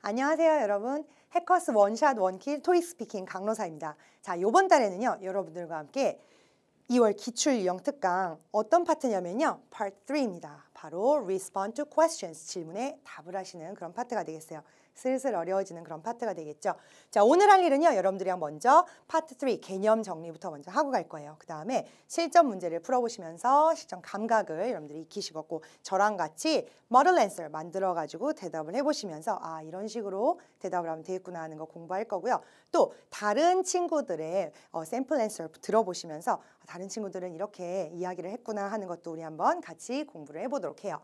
안녕하세요 여러분 해커스 원샷 원킬 토익 스피킹 강로사입니다 자요번 달에는요 여러분들과 함께 2월 기출 유형 특강 어떤 파트냐면요 p 트 3입니다 바로 Respond to Questions 질문에 답을 하시는 그런 파트가 되겠어요 슬슬 어려워지는 그런 파트가 되겠죠. 자, 오늘 할 일은요. 여러분들이랑 먼저 파트 3 개념 정리부터 먼저 하고 갈 거예요. 그 다음에 실전 문제를 풀어보시면서 실전 감각을 여러분들이 익히시겠고 저랑 같이 머덜 앤서를 만들어가지고 대답을 해보시면서 아 이런 식으로 대답을 하면 되겠구나 하는 거 공부할 거고요. 또 다른 친구들의 어, 샘플 앤서를 들어보시면서 아, 다른 친구들은 이렇게 이야기를 했구나 하는 것도 우리 한번 같이 공부를 해보도록 해요.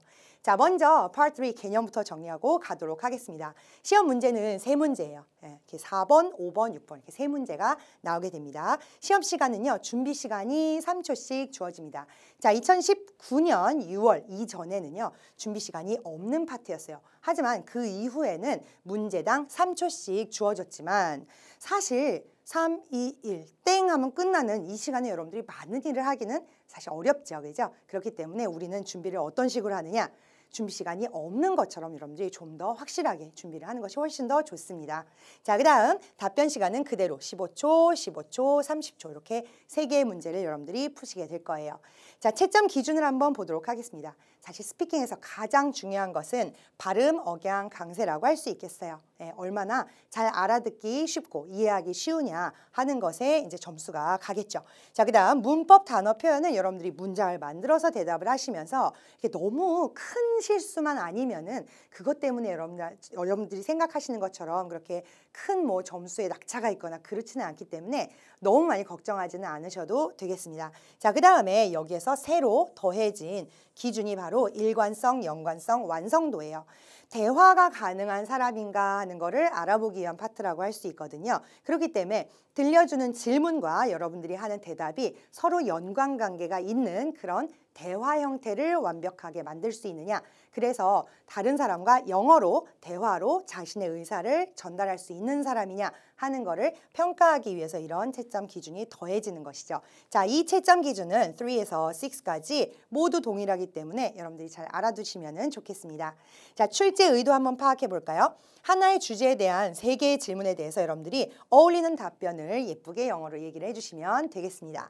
자, 먼저 파트 r t 3 개념부터 정리하고 가도록 하겠습니다. 시험 문제는 세 문제예요. 예, 이렇게 4번, 5번, 6번 이렇게 세 문제가 나오게 됩니다. 시험 시간은요. 준비 시간이 3초씩 주어집니다. 자, 2019년 6월 이전에는요. 준비 시간이 없는 파트였어요. 하지만 그 이후에는 문제당 3초씩 주어졌지만 사실 3, 2, 1, 땡 하면 끝나는 이 시간에 여러분들이 많은 일을 하기는 사실 어렵죠. 그죠? 그렇기 때문에 우리는 준비를 어떤 식으로 하느냐? 준비 시간이 없는 것처럼 여러분들이 좀 더 확실하게 준비를 하는 것이 훨씬 더 좋습니다. 자, 그 다음 답변 시간은 그대로 15초, 15초, 30초 이렇게 세개의 문제를 여러분들이 푸시게 될 거예요. 자, 채점 기준을 한번 보도록 하겠습니다. 사실 스피킹에서 가장 중요한 것은 발음, 억양, 강세라고 할 수 있겠어요. 예, 얼마나 잘 알아듣기 쉽고 이해하기 쉬우냐 하는 것에 이제 점수가 가겠죠. 자, 그다음 문법 단어 표현은 여러분들이 문장을 만들어서 대답을 하시면서 이게 너무 큰 실수만 아니면은 그것 때문에 여러분들, 여러분들이 생각하시는 것처럼 그렇게 큰뭐 점수에 낙차가 있거나 그렇지는 않기 때문에 너무 많이 걱정하지는 않으셔도 되겠습니다. 자, 그 다음에 여기에서 새로 더해진 기준이 바로 일관성, 연관성, 완성도예요. 대화가 가능한 사람인가 하는 거를 알아보기 위한 파트라고 할 수 있거든요. 그렇기 때문에 들려주는 질문과 여러분들이 하는 대답이 서로 연관관계가 있는 그런 대화 형태를 완벽하게 만들 수 있느냐 그래서 다른 사람과 영어로 대화로 자신의 의사를 전달할 수 있는 사람이냐 하는 거를 평가하기 위해서 이런 채점 기준이 더해지는 것이죠. 자, 이 채점 기준은 3에서 6까지 모두 동일하기 때문에 여러분들이 잘 알아두시면 좋겠습니다. 자, 출제 의도 한번 파악해 볼까요? 하나의 주제에 대한 세 개의 질문에 대해서 여러분들이 어울리는 답변을 예쁘게 영어로 얘기를 해주시면 되겠습니다.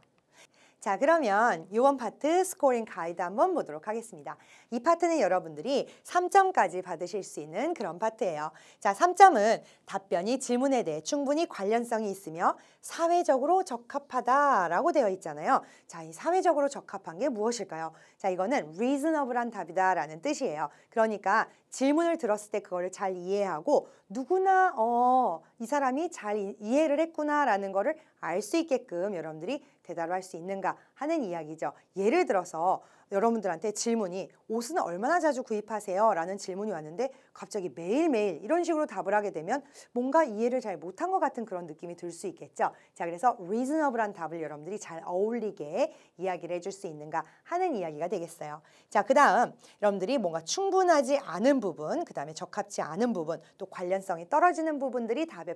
자 그러면 요번 파트 스코링 가이드 한번 보도록 하겠습니다. 이 파트는 여러분들이 3점까지 받으실 수 있는 그런 파트예요. 자 3점은 답변이 질문에 대해 충분히 관련성이 있으며 사회적으로 적합하다라고 되어 있잖아요. 자 이 사회적으로 적합한 게 무엇일까요? 자 이거는 reasonable한 답이다라는 뜻이에요. 그러니까 질문을 들었을 때 그거를 잘 이해하고 누구나 어, 이 사람이 잘 이, 해를 했구나라는 거를 알 수 있게끔 여러분들이 대답을 할 수 있는가 하는 이야기죠. 예를 들어서 여러분들한테 질문이 옷은 얼마나 자주 구입하세요? 라는 질문이 왔는데 갑자기 매일매일 이런 식으로 답을 하게 되면 뭔가 이해를 잘 못한 것 같은 그런 느낌이 들 수 있겠죠. 자, 그래서 reasonable한 답을 여러분들이 잘 어울리게 이야기를 해줄 수 있는가 하는 이야기가 되겠어요. 자, 그 다음 여러분들이 뭔가 충분하지 않은 부분, 그 다음에 적합치 않은 부분, 또 관련성이 떨어지는 부분들이 답에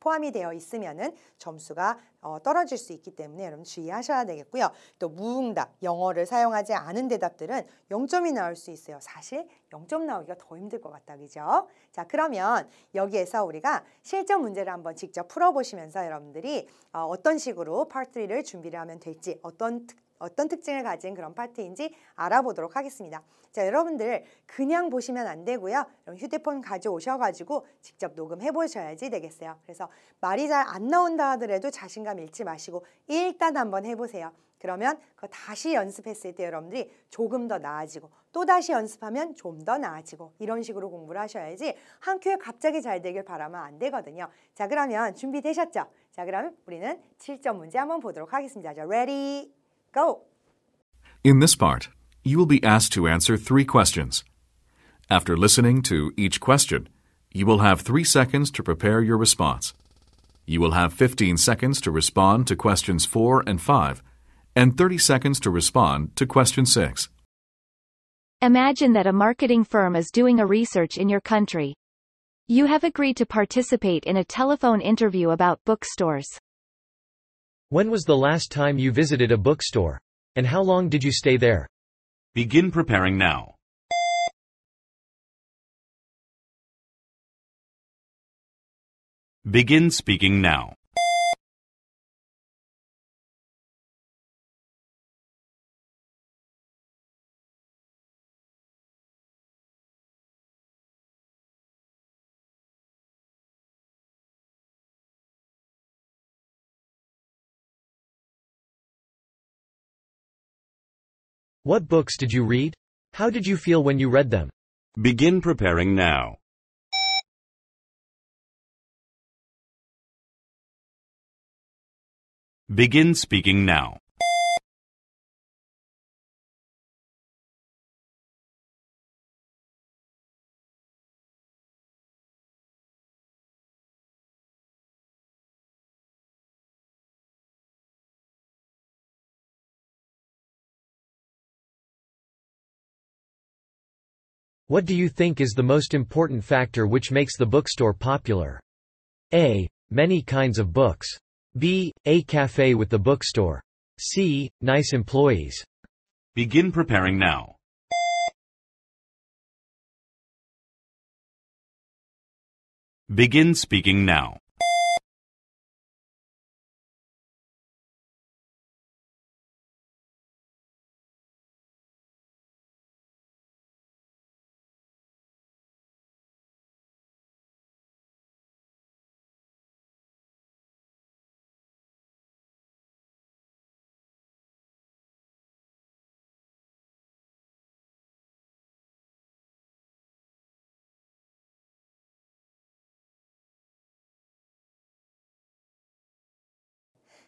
포함이 되어 있으면은 점수가 어, 떨어질 수 있기 때문에 여러분 주의하셔야 되겠고요. 또 무응답, 영어를 사용하지 않은 대답들은 0점이 나올 수 있어요. 사실 0점 나오기가 더 힘들 것 같다. 그죠? 자, 그러면 여기에서 우리가 실전 문제를 한번 직접 풀어보시면서 여러분들이 어, 어떤 식으로 파트 3를 준비를 하면 될지 어떤 특 어떤 특징을 가진 그런 파트인지 알아보도록 하겠습니다. 자, 여러분들 그냥 보시면 안 되고요. 그럼 휴대폰 가져오셔가지고 직접 녹음해 보셔야지 되겠어요. 그래서 말이 잘 안 나온다 하더라도 자신감 잃지 마시고 일단 한번 해보세요. 그러면 그 다시 연습했을 때 여러분들이 조금 더 나아지고 또 다시 연습하면 좀 더 나아지고 이런 식으로 공부를 하셔야지 한 큐에 갑자기 잘 되길 바라면 안 되거든요. 자 그러면 준비되셨죠? 자 그럼 우리는 7점 문제 한번 보도록 하겠습니다. 자, ready? Go. In this part, you will be asked to answer three questions. After listening to each question, you will have three seconds to prepare your response. You will have 15 seconds to respond to questions 4 and 5, and 30 seconds to respond to question 6. Imagine that a marketing firm is doing a research in your country. You have agreed to participate in a telephone interview about bookstores. When was the last time you visited a bookstore? And how long did you stay there? Begin preparing now. Begin speaking now. What books did you read? How did you feel when you read them? Begin preparing now. Begin speaking now. What do you think is the most important factor which makes the bookstore popular? A. Many kinds of books. B. A cafe with the bookstore. C. Nice employees. Begin preparing now. Begin speaking now.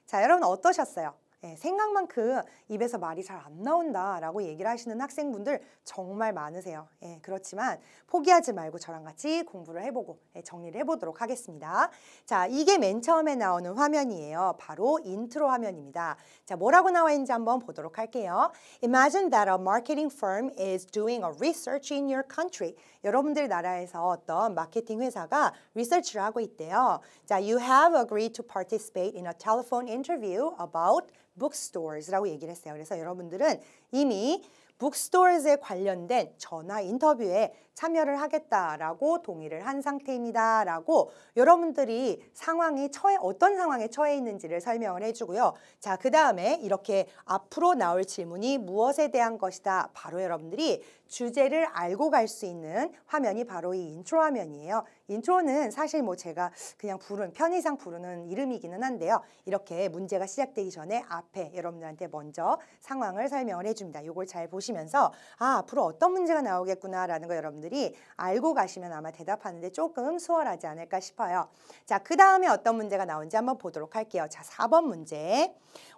자, 여러분 어떠셨어요? 예, 생각만큼 입에서 말이 잘 안 나온다라고 얘기를 하시는 학생분들 정말 많으세요. 예, 그렇지만 포기하지 말고 저랑 같이 공부를 해보고 예, 정리를 해보도록 하겠습니다. 자, 이게 맨 처음에 나오는 화면이에요. 바로 인트로 화면입니다. 자, 뭐라고 나와 있는지 한번 보도록 할게요. Imagine that a marketing firm is doing a research in your country. 여러분들 나라에서 어떤 마케팅 회사가 리서치를 하고 있대요. 자, you have agreed to participate in a telephone interview about bookstores라고 얘기를 했어요. 그래서 여러분들은 이미 bookstores에 관련된 전화 인터뷰에 참여를 하겠다라고 동의를 한 상태입니다라고 여러분들이 상황이 처해 어떤 상황에 처해 있는지를 설명을 해주고요. 자, 그 다음에 이렇게 앞으로 나올 질문이 무엇에 대한 것이다. 바로 여러분들이 주제를 알고 갈 수 있는 화면이 바로 이 인트로 화면이에요. 인트로는 사실 뭐 제가 그냥 부른 편의상 부르는 이름이기는 한데요. 이렇게 문제가 시작되기 전에 앞에 여러분들한테 먼저 상황을 설명을 해줍니다. 이걸 잘 보시면서 아 앞으로 어떤 문제가 나오겠구나라는 거 여러분들 여들이 알고 가시면 아마 대답하는데 조금 수월하지 않을까 싶어요. 자, 그 다음에 어떤 문제가 나온지 한번 보도록 할게요. 자, 4번 문제.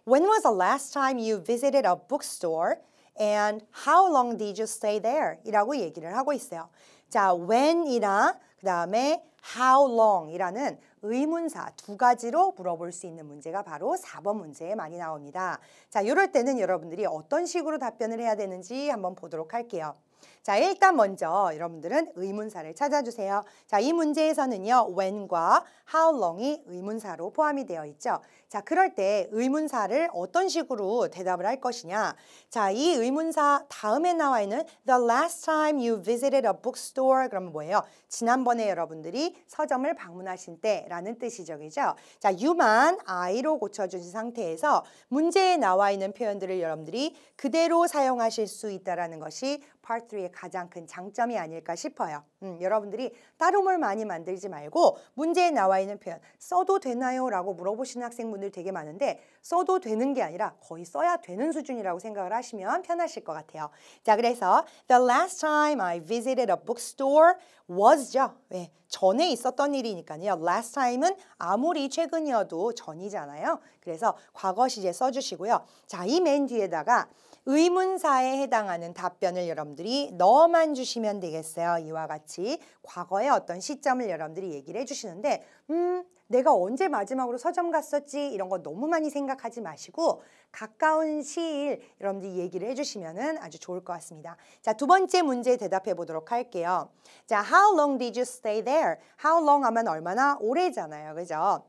When was the last time you visited a bookstore and how long did you stay there? 이라고 얘기를 하고 있어요. 자, when이나 그 다음에 how long이라는 의문사 두 가지로 물어볼 수 있는 문제가 바로 4번 문제에 많이 나옵니다. 자, 이럴 때는 여러분들이 어떤 식으로 답변을 해야 되는지 한번 보도록 할게요. 자, 일단 먼저 여러분들은 의문사를 찾아주세요. 자, 이 문제에서는요. when과 how long이 의문사로 포함이 되어 있죠. 자, 그럴 때 의문사를 어떤 식으로 대답을 할 것이냐. 자, 이 의문사 다음에 나와 있는 the last time you visited a bookstore 그럼 뭐예요? 지난번에 여러분들이 서점을 방문하신 때라는 뜻이죠. 그죠? 자, you만 I로 고쳐주신 상태에서 문제에 나와 있는 표현들을 여러분들이 그대로 사용하실 수 있다는 것이 파트3의 가장 큰 장점이 아닐까 싶어요. 음, 여러분들이 따로을 많이 만들지 말고 문제에 나와 있는 표현 써도 되나요? 라고 물어보시는 학생분들 되게 많은데 써도 되는 게 아니라 거의 써야 되는 수준이라고 생각을 하시면 편하실 것 같아요. 자 그래서 The last time I visited a bookstore was죠. 네, 전에 있었던 일이니까요. Last time은 아무리 최근이어도 전이잖아요. 그래서 과거 시제 써주시고요. 자이 맨 뒤에다가 의문사에 해당하는 답변을 여러분들이 너만 주시면 되겠어요. 이와 같이 과거의 어떤 시점을 여러분들이 얘기를 해주시는데 음 내가 언제 마지막으로 서점 갔었지 이런 거 너무 많이 생각하지 마시고 가까운 시일 여러분들이 얘기를 해주시면 은 아주 좋을 것 같습니다. 자두 번째 문제 대답해 보도록 할게요. 자 How long did you stay there? How long 하면 얼마나 오래잖아요. 그죠?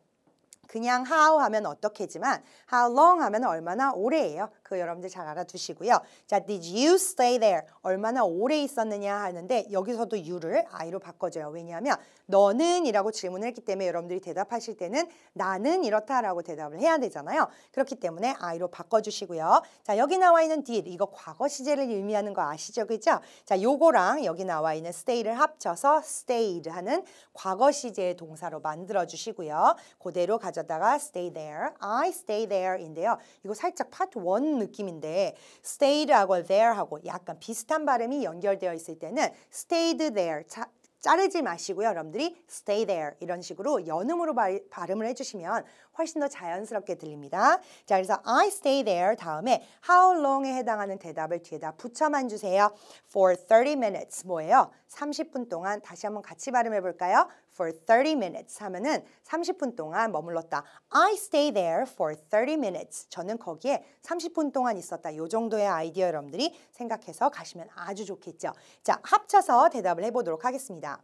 그냥 how 하면 어떻게지만 how long 하면 얼마나 오래예요. 그 여러분들 잘 알아두시고요. 자, did you stay there? 얼마나 오래 있었느냐 하는데 여기서도 you를 I로 바꿔줘요. 왜냐하면 너는 이라고 질문을 했기 때문에 여러분들이 대답하실 때는 나는 이렇다라고 대답을 해야 되잖아요. 그렇기 때문에 I로 바꿔주시고요. 자, 여기 나와 있는 did 이거 과거 시제를 의미하는 거 아시죠? 그죠? 자, 요거랑 여기 나와 있는 stay를 합쳐서 stayed 하는 과거 시제의 동사로 만들어 주시고요. 그대로 가져 여기다가 stay there, I stay there인데요. 이거 살짝 파트 1 느낌인데 stayed하고 there하고 약간 비슷한 발음이 연결되어 있을 때는 stayed there 자, 자르지 마시고요. 여러분들이 stay there 이런 식으로 연음으로 발, 발음을 해주시면 훨씬 더 자연스럽게 들립니다. 자, 그래서 I stay there 다음에 how long에 해당하는 대답을 뒤에다 붙여만 주세요. For 30 minutes 뭐예요? 30분 동안 다시 한번 같이 발음해 볼까요? for 30 minutes 하면은 30분 동안 머물렀다. I stay there for 30 minutes. 저는 거기에 30분 동안 있었다. 요 정도의 아이디어 여러분들이 생각해서 가시면 아주 좋겠죠. 자, 합쳐서 대답을 해보도록 하겠습니다.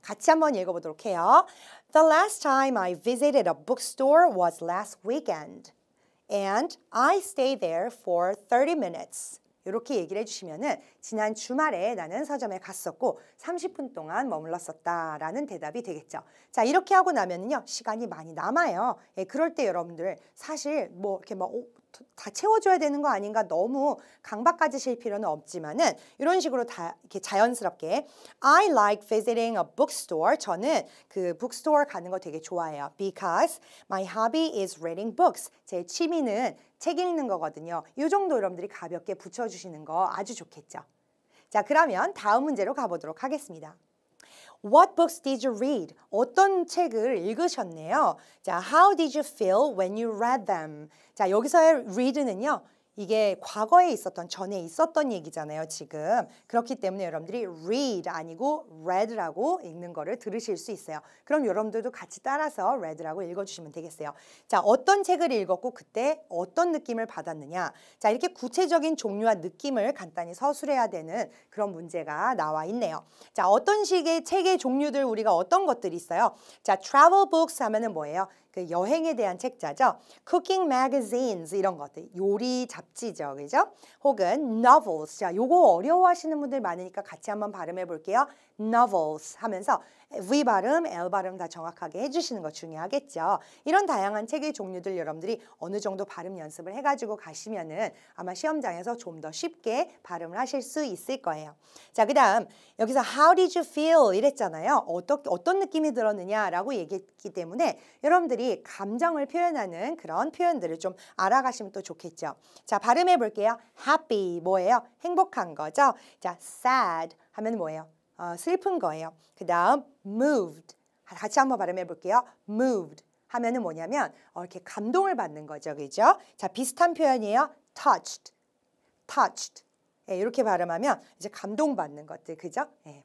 같이 한번 읽어보도록 해요. The last time I visited a bookstore was last weekend. And I s t a y there for 30 minutes. 이렇게 얘기를 해주시면은 지난 주말에 나는 서점에 갔었고 30분 동안 머물렀었다라는 대답이 되겠죠. 자 이렇게 하고 나면은요 시간이 많이 남아요. 예, 그럴 때 여러분들 사실 뭐 이렇게 막다 채워줘야 되는 거 아닌가 너무 강박까지 실 필요는 없지만은 이런 식으로 다 이렇게 자연스럽게 I like visiting a bookstore. 저는 그 북스토어 가는 거 되게 좋아해요. Because my hobby is reading books. 제 취미는 책 읽는 거거든요. 이 정도 여러분들이 가볍게 붙여주시는 거 아주 좋겠죠. 자 그러면 다음 문제로 가보도록 하겠습니다. What books did you read? 어떤 책을 읽으셨네요. 자, how did you feel when you read them? 자, 여기서의 read는요. 이게 과거에 있었던 전에 있었던 얘기잖아요 지금 그렇기 때문에 여러분들이 read 아니고 read라고 읽는 거를 들으실 수 있어요 그럼 여러분들도 같이 따라서 read라고 읽어주시면 되겠어요 자 어떤 책을 읽었고 그때 어떤 느낌을 받았느냐 자 이렇게 구체적인 종류와 느낌을 간단히 서술해야 되는 그런 문제가 나와 있네요 자 어떤 식의 책의 종류들 우리가 어떤 것들이 있어요 자 travel books 하면은 뭐예요 그 여행에 대한 책자죠. Cooking magazines 이런 것들 요리 잡지죠, 그죠? 혹은 novels. 자, 요거 어려워하시는 분들 많으니까 같이 한번 발음해 볼게요. novels 하면서 V 발음, L 발음 다 정확하게 해주시는 거 중요하겠죠. 이런 다양한 책의 종류들 여러분들이 어느 정도 발음 연습을 해가지고 가시면은 아마 시험장에서 좀 더 쉽게 발음을 하실 수 있을 거예요. 자, 그 다음 여기서 How did you feel? 이랬잖아요. 어떻게, 어떤 느낌이 들었느냐라고 얘기했기 때문에 여러분들이 감정을 표현하는 그런 표현들을 좀 알아가시면 또 좋겠죠. 자, 발음해 볼게요. Happy 뭐예요? 행복한 거죠. 자, sad 하면 뭐예요? 어, 슬픈 거예요. 그 다음 moved 같이 한번 발음해 볼게요. moved 하면은 뭐냐면 어, 이렇게 감동을 받는 거죠, 그죠? 자 비슷한 표현이에요. touched, touched. 예, 이렇게 발음하면 이제 감동받는 것들, 그죠? 예.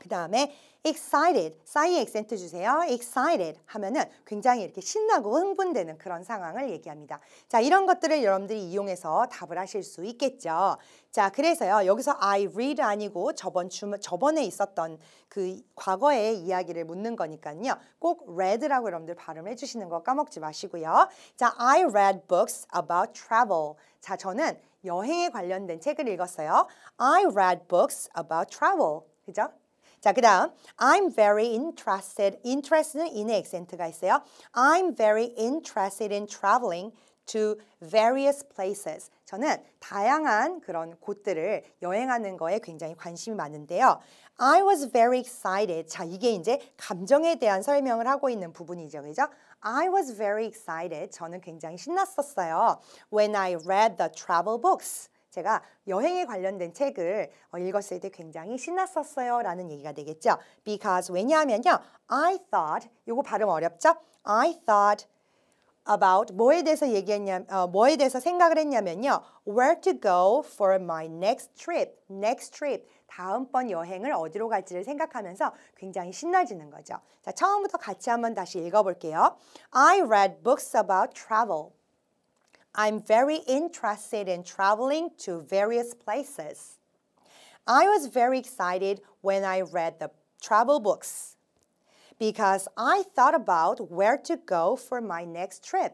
그 다음에 excited, 싸이 액센트 주세요. excited 하면은 굉장히 이렇게 신나고 흥분되는 그런 상황을 얘기합니다. 자, 이런 것들을 여러분들이 이용해서 답을 하실 수 있겠죠. 자, 그래서요. 여기서 I read 아니고 저번 주, 저번에 있었던 그 과거의 이야기를 묻는 거니까요. 꼭 read라고 여러분들 발음해 주시는 거 까먹지 마시고요. 자, I read books about travel. 자, 저는 여행에 관련된 책을 읽었어요. I read books about travel. 그죠? 자, 그 다음 I'm very interested. interest는 in의 액센트가 있어요. I'm very interested in traveling to various places. 저는 다양한 그런 곳들을 여행하는 거에 굉장히 관심이 많은데요. I was very excited. 자, 이게 이제 감정에 대한 설명을 하고 있는 부분이죠. 그죠? I was very excited. 저는 굉장히 신났었어요. When I read the travel books. 제가 여행에 관련된 책을 어, 읽었을 때 굉장히 신났었어요 라는 얘기가 되겠죠. Because 왜냐하면요. I thought, 요거 발음 어렵죠? I thought about 뭐에 대해서 얘기했냐 어, 뭐에 대해서 생각을 했냐면요. Where to go for my next trip. Next trip. 다음번 여행을 어디로 갈지를 생각하면서 굉장히 신나지는 거죠. 자, 처음부터 같이 한번 다시 읽어 볼게요. I read books about travel. I'm very interested in traveling to various places. I was very excited when I read the travel books because I thought about where to go for my next trip.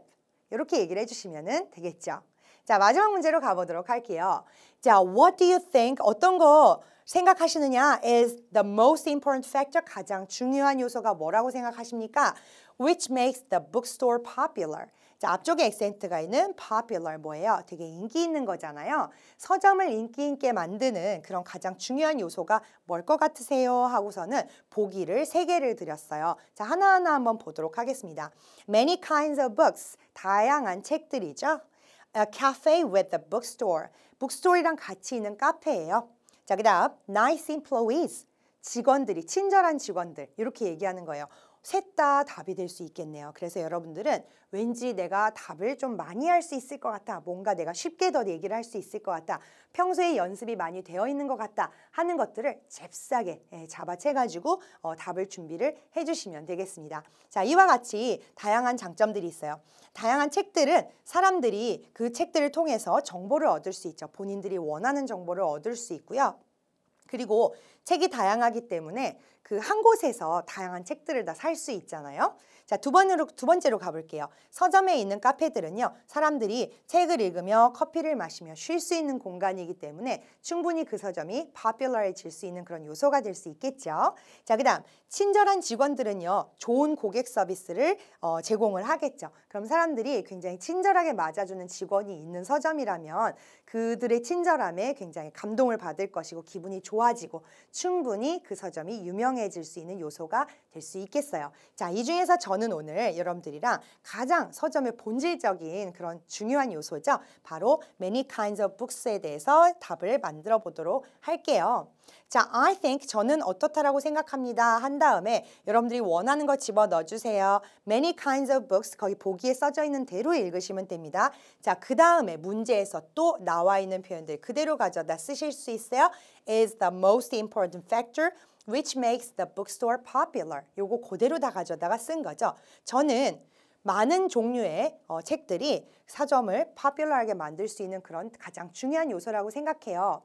이렇게 얘기를 해주시면 되겠죠. 자, 마지막 문제로 가보도록 할게요. 자, what do you think? 어떤 거 생각하시느냐 is the most important factor, 가장 중요한 요소가 뭐라고 생각하십니까? Which makes the bookstore popular. 자, 앞쪽에 액센트가 있는 popular 뭐예요? 되게 인기 있는 거잖아요. 서점을 인기 있게 만드는 그런 가장 중요한 요소가 뭘 것 같으세요? 하고서는 보기를 세개를 드렸어요. 자, 하나하나 한번 보도록 하겠습니다. Many kinds of books, 다양한 책들이죠. A cafe with a bookstore, b o o k s t o r e 이랑 같이 있는 카페예요. 자, 그 다음 nice employees, 직원들이, 친절한 직원들 이렇게 얘기하는 거예요. 셋다 답이 될 수 있겠네요. 그래서 여러분들은 왠지 내가 답을 좀 많이 할 수 있을 것 같다. 뭔가 내가 쉽게 더 얘기를 할 수 있을 것 같다. 평소에 연습이 많이 되어 있는 것 같다 하는 것들을 잽싸게 예, 잡아채가지고 어, 답을 준비를 해주시면 되겠습니다. 자, 이와 같이 다양한 장점들이 있어요. 다양한 책들은 사람들이 그 책들을 통해서 정보를 얻을 수 있죠. 본인들이 원하는 정보를 얻을 수 있고요. 그리고 책이 다양하기 때문에 그 한 곳에서 다양한 책들을 다 살 수 있잖아요. 자, 두 번으로 두 번째로 가볼게요. 서점에 있는 카페들은요. 사람들이 책을 읽으며 커피를 마시며 쉴 수 있는 공간이기 때문에 충분히 그 서점이 popular해질 수 있는 그런 요소가 될 수 있겠죠. 자, 그다음 친절한 직원들은요. 좋은 고객 서비스를 어, 제공을 하겠죠. 그럼 사람들이 굉장히 친절하게 맞아주는 직원이 있는 서점이라면 그들의 친절함에 굉장히 감동을 받을 것이고 기분이 좋아지고 충분히 그 서점이 유명해질 수 있는 요소가 될수 있겠어요. 자, 이 중에서 저는 오늘 여러분들이랑 가장 서점의 본질적인 그런 중요한 요소죠. 바로 many kinds of books에 대해서 답을 만들어 보도록 할게요. 자, I think 저는 어떻다라고 생각합니다 한 다음에 여러분들이 원하는 거 집어 넣어주세요. Many kinds of books 거기 보기에 써져 있는 대로 읽으시면 됩니다. 자, 그 다음에 문제에서 또 나와 있는 표현들 그대로 가져다 쓰실 수 있어요. Is the most important factor which makes the bookstore popular. 요거 그대로 다 가져다가 쓴 거죠. 저는 많은 종류의 어, 책들이 사점을 popular하게 만들 수 있는 그런 가장 중요한 요소라고 생각해요.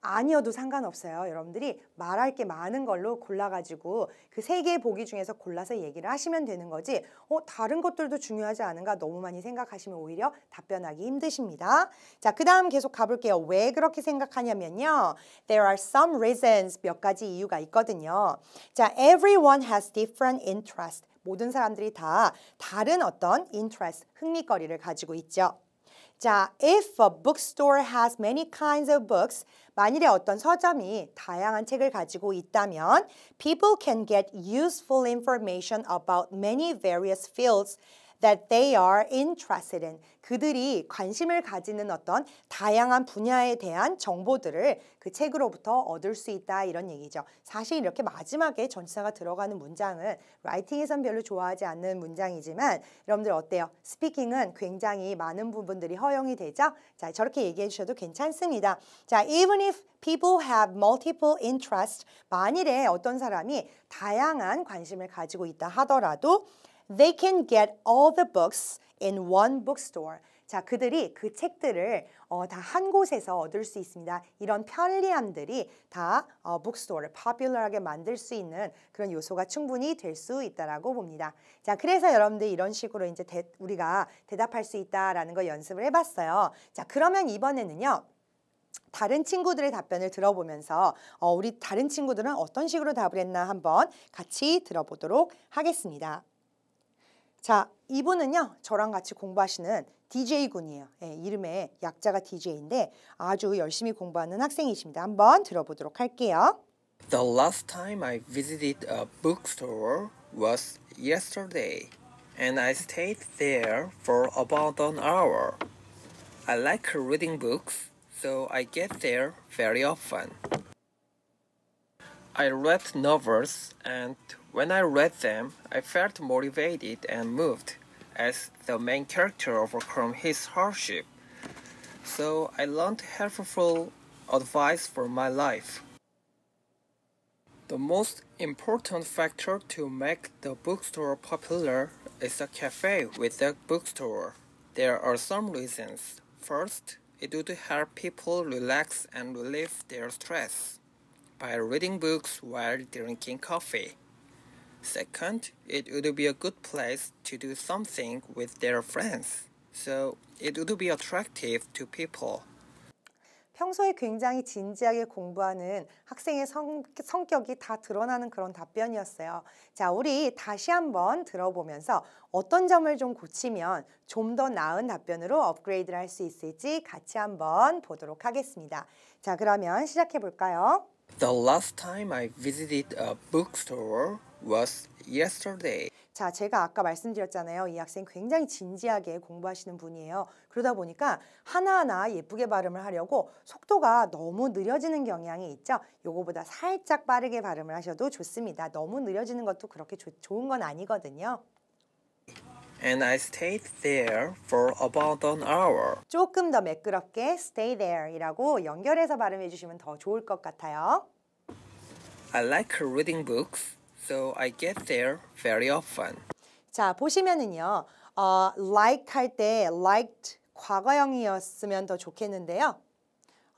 아니어도 상관없어요. 여러분들이 말할 게 많은 걸로 골라가지고 그 세 개의 보기 중에서 골라서 얘기를 하시면 되는 거지 어 다른 것들도 중요하지 않은가 너무 많이 생각하시면 오히려 답변하기 힘드십니다. 자, 그 다음 계속 가볼게요. 왜 그렇게 생각하냐면요. There are some reasons 몇 가지 이유가 있거든요. 자, everyone has different interest. 모든 사람들이 다 다른 어떤 interest, 흥미거리를 가지고 있죠. 자, if a bookstore has many kinds of books, 만일에 어떤 서점이 다양한 책을 가지고 있다면 people can get useful information about many various fields that they are interested in 그들이 관심을 가지는 어떤 다양한 분야에 대한 정보들을 그 책으로부터 얻을 수 있다 이런 얘기죠. 사실 이렇게 마지막에 전치사가 들어가는 문장은 라이팅에선 별로 좋아하지 않는 문장이지만 여러분들 어때요? 스피킹은 굉장히 많은 부분들이 허용이 되죠. 자 저렇게 얘기해 주셔도 괜찮습니다. 자 even if people have multiple interests 만일에 어떤 사람이 다양한 관심을 가지고 있다 하더라도 They can get all the books in one bookstore. 자, 그들이 그 책들을 어, 다한 곳에서 얻을 수 있습니다. 이런 편리함들이 다 어, 북스토어를 파퓰러하게 만들 수 있는 그런 요소가 충분히 될 수있다고 봅니다. 자, 그래서 여러분들 이런 식으로 이제 대, 우리가 대답할 수 있다라는 걸 연습을 해봤어요. 자, 그러면 이번에는요. 다른 친구들의 답변을 들어보면서 어, 우리 다른 친구들은 어떤 식으로 답을 했나 한번 같이 들어보도록 하겠습니다. 자, 이분은요. 저랑 같이 공부하시는 DJ군이에요. 예, 이름의 약자가 DJ인데 아주 열심히 공부하는 학생이십니다. 한번 들어보도록 할게요. The last time I visited a bookstore was yesterday, and I stayed there for about an hour. I like reading books, so I get there very often. I read novels and When I read them, I felt motivated and moved, as the main character overcome his hardship. So I learned helpful advice for my life. The most important factor to make the bookstore popular is a cafe with a bookstore. There are some reasons. First, it would help people relax and relieve their stress by reading books while drinking coffee. Second, it would be a good place to do something with their friends. So it would be attractive to people. 평소에 굉장히 진지하게 공부하는 학생의 성, 성격이 다 드러나는 그런 답변이었어요. 자, 우리 다시 한번 들어보면서 어떤 점을 좀 고치면 좀 더 나은 답변으로 업그레이드를 할 수 있을지 같이 한번 보도록 하겠습니다. 자, 그러면 시작해 볼까요? The last time I visited a bookstore was yesterday. 자, 제가 아까 말씀드렸잖아요. 이 학생 굉장히 진지하게 공부하시는 분이에요. 그러다 보니까 하나하나 예쁘게 발음을 하려고 속도가 너무 느려지는 경향이 있죠. 요거보다 살짝 빠르게 발음을 하셔도 좋습니다. 너무 느려지는 것도 그렇게 조, 좋은 건 아니거든요. And I stayed there for about an hour. 조금 더 매끄럽게 stay there이라고 연결해서 발음해 주시면 더 좋을 것 같아요. I like reading books, so I get there very often. 자, 보시면은요. 어, like 할 때 liked 과거형이었으면 더 좋겠는데요.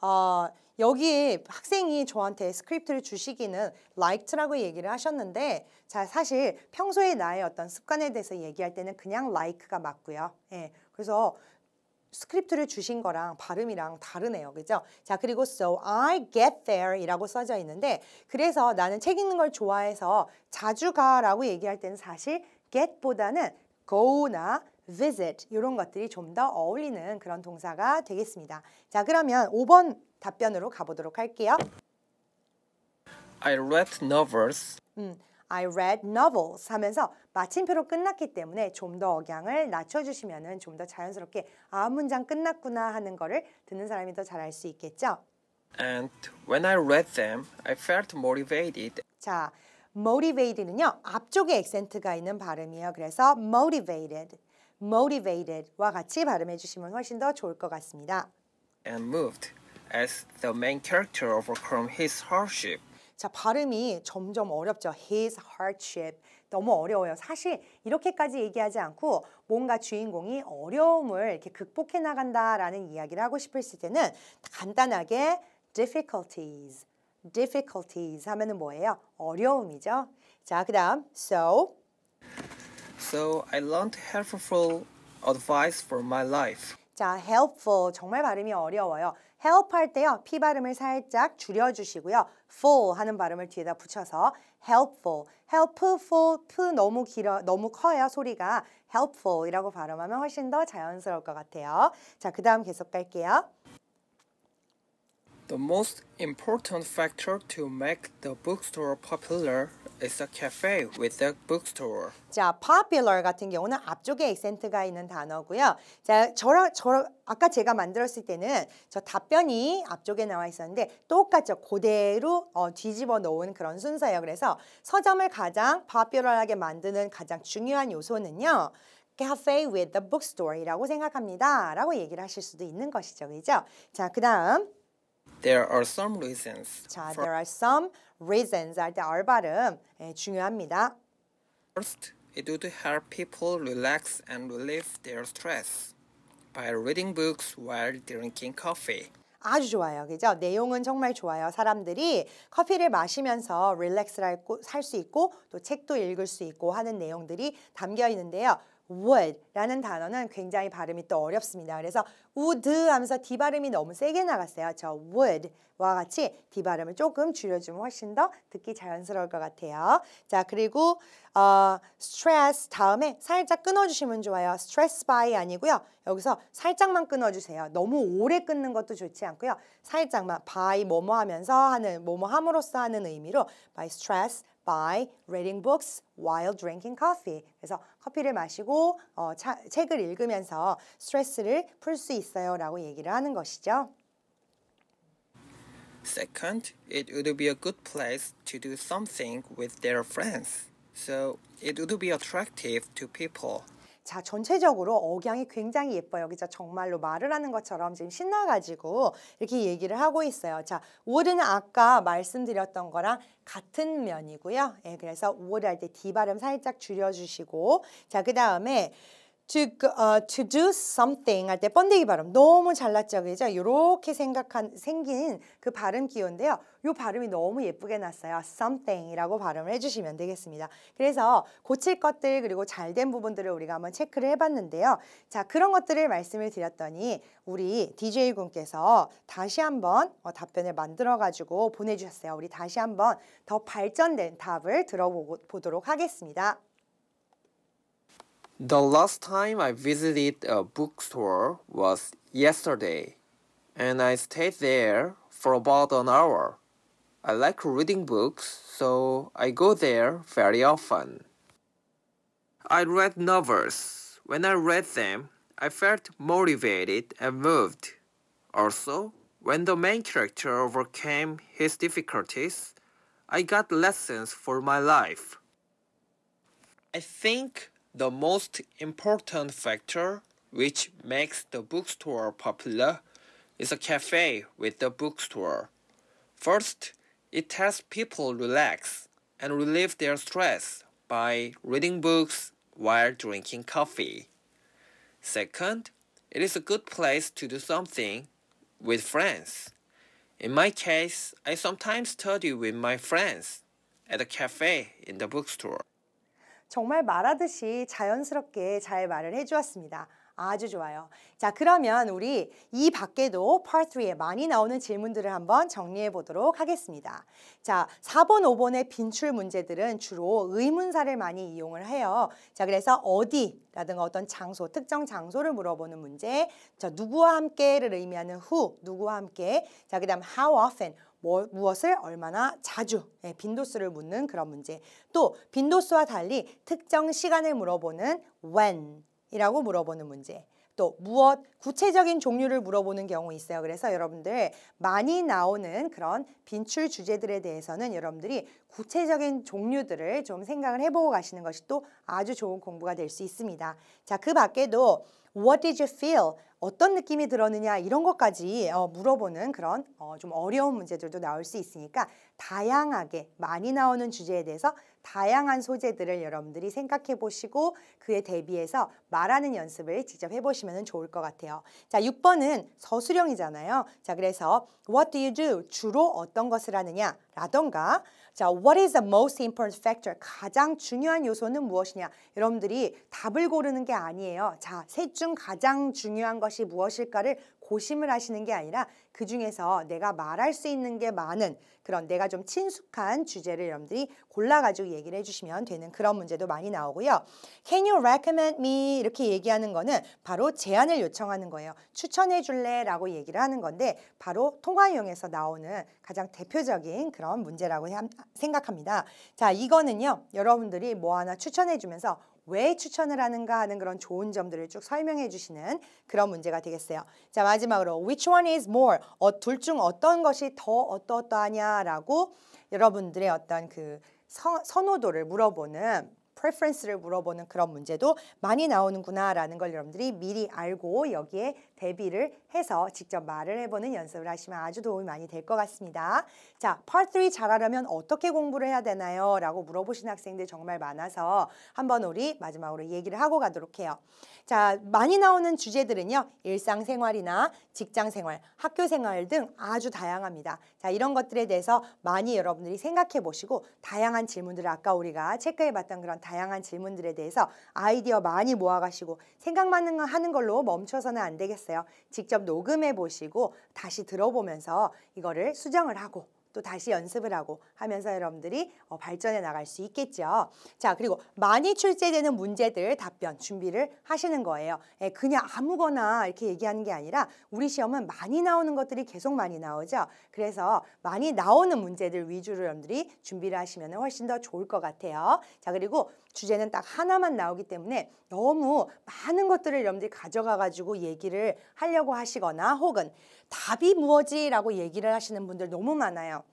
어, 여기 학생이 저한테 스크립트를 주시기는 like라고 얘기를 하셨는데 자 사실 평소에 나의 어떤 습관에 대해서 얘기할 때는 그냥 like가 맞고요. 예. 그래서 스크립트를 주신 거랑 발음이랑 다르네요. 그죠? 자, 그리고 so I get there 이라고 써져 있는데 그래서 나는 책 읽는 걸 좋아해서 자주 가라고 얘기할 때는 사실 get보다는 go나 visit 이런 것들이 좀 더 어울리는 그런 동사가 되겠습니다. 자, 그러면 5번 답변으로 가보도록 할게요. I read novels. 음, I read novels 하면서 마침표로 끝났기 때문에 좀 더 억양을 낮춰주시면 좀 더 자연스럽게 아 문장 끝났구나 하는 거를 듣는 사람이 더 잘 알 수 있겠죠? And when I read them, I felt motivated. 자, motivated는요 앞쪽에 액센트가 있는 발음이에요. 그래서 motivated, motivated와 같이 발음해 주시면 훨씬 더 좋을 것 같습니다. And moved. as the main character overcome his hardship. 자, 발음이 점점 어렵죠. His hardship. 너무 어려워요. 사실 이렇게까지 얘기하지 않고 뭔가 주인공이 어려움을 이렇게 극복해 나간다라는 이야기를 하고 싶었을 때는 간단하게 difficulties, difficulties 하면은 뭐예요? 어려움이죠. 자, 그다음 so So I learned helpful advice for my life. 자, helpful 정말 발음이 어려워요. help 할 때요. P 발음을 살짝 줄여주시고요. full 하는 발음을 뒤에다 붙여서 helpful, helpful, p 너무 길어, 너무 커요 소리가 helpful이라고 발음하면 훨씬 더 자연스러울 것 같아요. 자, 그 다음 계속 갈게요. The most important factor to make the bookstore popular is a cafe with a bookstore. 자, popular 같은 경우는 앞쪽에 액센트가 있는 단어고요. 자, 저랑 저 아까 제가 만들었을 때는 저 답변이 앞쪽에 나와 있었는데 똑같죠. 그대로 어, 뒤집어 놓은 그런 순서예요. 그래서 서점을 가장 popular하게 만드는 가장 중요한 요소는요. cafe with a bookstore이라고 생각합니다. 라고 얘기를 하실 수도 있는 것이죠. 그죠? 자, 그 다음 There are some reasons. 자, there are some reasons 할때 are 발음 예, 중요합니다. First, it would help people relax and relieve their stress by reading books while drinking coffee. 아주 좋아요. 그죠? 내용은 정말 좋아요. 사람들이 커피를 마시면서 릴렉스를 할 수 있고 또 책도 읽을 수 있고 하는 내용들이 담겨 있는데요. would라는 단어는 굉장히 발음이 또 어렵습니다. 그래서 would 하면서 D 발음이 너무 세게 나갔어요. 저 would와 같이 D 발음을 조금 줄여주면 훨씬 더 듣기 자연스러울 것 같아요. 자 그리고 어, stress 다음에 살짝 끊어주시면 좋아요. stress by 아니고요. 여기서 살짝만 끊어주세요. 너무 오래 끊는 것도 좋지 않고요. 살짝만 by 뭐뭐 하면서 하는 뭐뭐 함으로써 하는 의미로 by stress by reading books while drinking coffee. 그래서 커피를 마시고 어, 차, 책을 읽으면서 스트레스를 풀 수 있어요 라고 얘기를 하는 것이죠. Second, it would be a good place to do something with their friends. So it would be attractive to people. 자 전체적으로 억양이 굉장히 예뻐요. 그죠? 정말로 말을 하는 것처럼 지금 신나가지고 이렇게 얘기를 하고 있어요. 자 wood는 아까 말씀드렸던 거랑 같은 면이고요. 예, 그래서 would 할때 D 발음 살짝 줄여주시고 자그 다음에 to, uh, to do something 할 때 번데기 발음 너무 잘났적이죠. 이렇게 생각한 생긴 그 발음 기호인데요. 이 발음이 너무 예쁘게 났어요. something이라고 발음을 해주시면 되겠습니다. 그래서 고칠 것들 그리고 잘 된 부분들을 우리가 한번 체크를 해봤는데요. 자 그런 것들을 말씀을 드렸더니 우리 DJ 군께서 다시 한번 어, 답변을 만들어가지고 보내주셨어요. 우리 다시 한번 더 발전된 답을 들어보도록 하겠습니다. The last time I visited a bookstore was yesterday, and I stayed there for about an hour. I like reading books, so I go there very often. I read novels. When I read them, I felt motivated and moved. Also, when the main character overcame his difficulties, I got lessons for my life. I think the most important factor which makes the bookstore popular is a cafe with the bookstore. First, it helps people relax and relieve their stress by reading books while drinking coffee. Second, it is a good place to do something with friends. In my case, I sometimes study with my friends at a cafe in the bookstore. 정말 말하듯이 자연스럽게 잘 말을 해주었습니다. 아주 좋아요. 자, 그러면 우리 이 밖에도 Part 3에 많이 나오는 질문들을 한번 정리해 보도록 하겠습니다. 자, 4번, 5번의 빈출 문제들은 주로 의문사를 많이 이용을 해요. 자, 그래서 어디라든가 어떤 장소, 특정 장소를 물어보는 문제. 자, 누구와 함께를 의미하는 who, 누구와 함께. 자, 그 다음 how often, 뭐, 무엇을 얼마나 자주 예, 빈도수를 묻는 그런 문제 또 빈도수와 달리 특정 시간을 물어보는 when 이라고 물어보는 문제 또 무엇 구체적인 종류를 물어보는 경우 있어요. 그래서 여러분들 많이 나오는 그런 빈출 주제들에 대해서는 여러분들이 구체적인 종류들을 좀 생각을 해보고 가시는 것이 또 아주 좋은 공부가 될 수 있습니다. 자, 그 밖에도 What did you feel? 어떤 느낌이 들었느냐 이런 것까지 어, 물어보는 그런 어, 좀 어려운 문제들도 나올 수 있으니까 다양하게 많이 나오는 주제에 대해서 다양한 소재들을 여러분들이 생각해 보시고 그에 대비해서 말하는 연습을 직접 해보시면 좋을 것 같아요. 자, 6번은 서술형이잖아요. 자, 그래서 What do you do? 주로 어떤 것을 하느냐? 라던가 자, what is the most important factor? 가장 중요한 요소는 무엇이냐? 여러분들이 답을 고르는 게 아니에요. 자, 셋 중 가장 중요한 것이 무엇일까를 고심을 하시는 게 아니라 그 중에서 내가 말할 수 있는 게 많은 그런 내가 좀 친숙한 주제를 여러분들이 골라가지고 얘기를 해주시면 되는 그런 문제도 많이 나오고요. Can you recommend me? 이렇게 얘기하는 거는 바로 제안을 요청하는 거예요. 추천해 줄래? 라고 얘기를 하는 건데 바로 통화용에서 나오는 가장 대표적인 그런 문제라고 생각합니다. 자, 이거는요. 여러분들이 뭐 하나 추천해 주면서 왜 추천을 하는가 하는 그런 좋은 점들을 쭉 설명해 주시는 그런 문제가 되겠어요. 자, 마지막으로 which one is more? 어, 둘 중 어떤 것이 더 어떠어떠하냐라고 여러분들의 어떤 그 서, 선호도를 물어보는 p r e e f r e n c e 를 물어보는 그런 문제도 많이 나오는구나라는 걸 여러분들이 미리 알고 여기에 대비를 해서 직접 말을 해보는 연습을 하시면 아주 도움이 많이 될 것 같습니다. 자, Part 3 잘하려면 어떻게 공부를 해야 되나요? 라고 물어보신 학생들 정말 많아서 한번 우리 마지막으로 얘기를 하고 가도록 해요. 자, 많이 나오는 주제들은요. 일상생활이나 직장생활, 학교생활 등 아주 다양합니다. 자, 이런 것들에 대해서 많이 여러분들이 생각해 보시고 다양한 질문들을 아까 우리가 체크해 봤던 그런 다양한 질문들에 대해서 아이디어 많이 모아가시고 생각만 하는 걸로 멈춰서는 안 되겠어요. 있어요. 직접 녹음해 보시고 다시 들어보면서 이거를 수정을 하고 또 다시 연습을 하고 하면서 여러분들이 어, 발전해 나갈 수 있겠죠. 자, 그리고 많이 출제되는 문제들 답변 준비를 하시는 거예요. 예, 그냥 아무거나 이렇게 얘기하는 게 아니라 우리 시험은 많이 나오는 것들이 계속 많이 나오죠. 그래서 많이 나오는 문제들 위주로 여러분들이 준비를 하시면 훨씬 더 좋을 것 같아요. 자, 그리고 주제는 딱 하나만 나오기 때문에 너무 많은 것들을 여러분들이 가져가가지고 얘기를 하려고 하시거나 혹은 답이 무엇이라고 얘기를 하시는 분들 너무 많아요.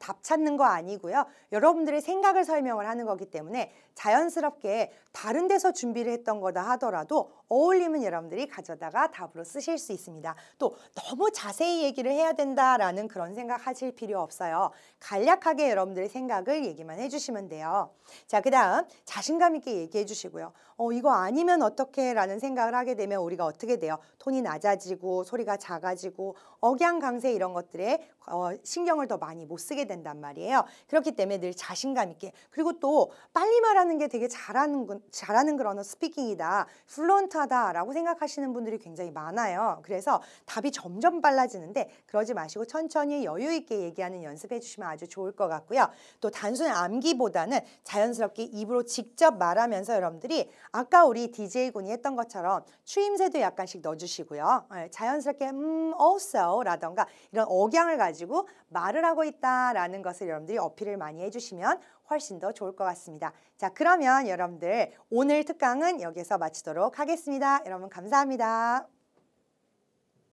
답 찾는 거 아니고요. 여러분들의 생각을 설명을 하는 거기 때문에 자연스럽게 다른 데서 준비를 했던 거다 하더라도 어울리은 여러분들이 가져다가 답으로 쓰실 수 있습니다. 또 너무 자세히 얘기를 해야 된다라는 그런 생각 하실 필요 없어요. 간략하게 여러분들의 생각을 얘기만 해주시면 돼요. 자, 그 다음 자신감 있게 얘기해 주시고요. 어, 이거 아니면 어떻게 라는 생각을 하게 되면 우리가 어떻게 돼요? 톤이 낮아지고 소리가 작아지고 억양 강세 이런 것들에 어, 신경을 더 많이 못 쓰게 된단 말이에요. 그렇기 때문에 늘 자신감 있게 그리고 또 빨리 말하는 게 되게 잘하는, 잘하는 그런 스피킹이다. 플루트 부족하다라고 생각하시는 분들이 굉장히 많아요. 그래서 답이 점점 빨라지는데 그러지 마시고 천천히 여유 있게 얘기하는 연습해 주시면 아주 좋을 것 같고요. 또 단순 암기보다는 자연스럽게 입으로 직접 말하면서 여러분들이 아까 우리 DJ 군이 했던 것처럼 추임새도 약간씩 넣어주시고요. 예, 자연스럽게 음, also라던가 이런 억양을 가지고 말을 하고 있다라는 것을 여러분들이 어필을 많이 해주시면 훨씬 더 좋을 것 같습니다. 자, 그러면 여러분들 오늘 특강은 여기서 마치도록 하겠습니다. 여러분 감사합니다.